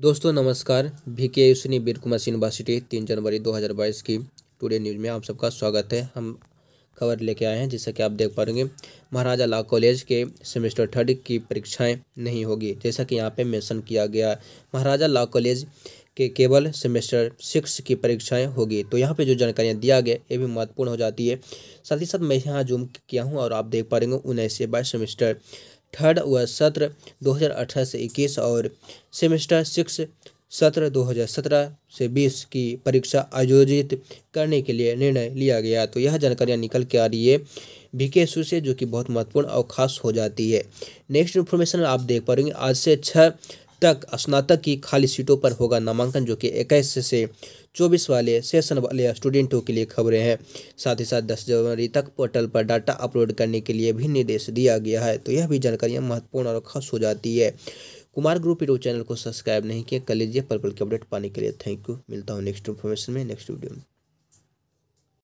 दोस्तों नमस्कार भी के यूसनी बीर कुमार यूनिवर्सिटी तीन जनवरी 2022 की टुडे न्यूज़ में आप सबका स्वागत है हम खबर लेके आए हैं जैसा कि आप देख पाएंगे महाराजा लॉ कॉलेज के सेमेस्टर थर्ड की परीक्षाएं नहीं होगी जैसा कि यहाँ पे मेंशन किया गया महाराजा लॉ कॉलेज के केवल सेमेस्टर सिक्स की परीक्षाएं होगी तो यहाँ पे जो जानकारियाँ दिया गया ये भी महत्वपूर्ण हो जाती है साथ ही साथ मैं यहाँ जूम किया हूँ और आप देख पा रहे हो उन्नीस से बाईस सेमेस्टर थर्ड व सत्र 2018 से 21 और सेमेस्टर सिक्स सत्र 2017 से 20 की परीक्षा आयोजित करने के लिए निर्णय लिया गया तो यह जानकारियाँ निकल के आ रही है वीके एस से जो कि बहुत महत्वपूर्ण और खास हो जाती है नेक्स्ट इन्फॉर्मेशन आप देख पाएंगे आज से छः तक स्नातक की खाली सीटों पर होगा नामांकन जो कि इक्कीस से चौबीस वाले सेशन वाले स्टूडेंटों के लिए खबरें हैं साथ ही साथ दस जनवरी तक पोर्टल पर डाटा अपलोड करने के लिए भी निर्देश दिया गया है तो यह भी जानकारियाँ महत्वपूर्ण और खास हो जाती है कुमार ग्रुप यूट्यूब चैनल को सब्सक्राइब नहीं किया कर लीजिए पर्पल के अपडेट पाने के लिए थैंक यू मिलता हूँ नेक्स्ट इन्फॉर्मेशन में नेक्स्ट वीडियो में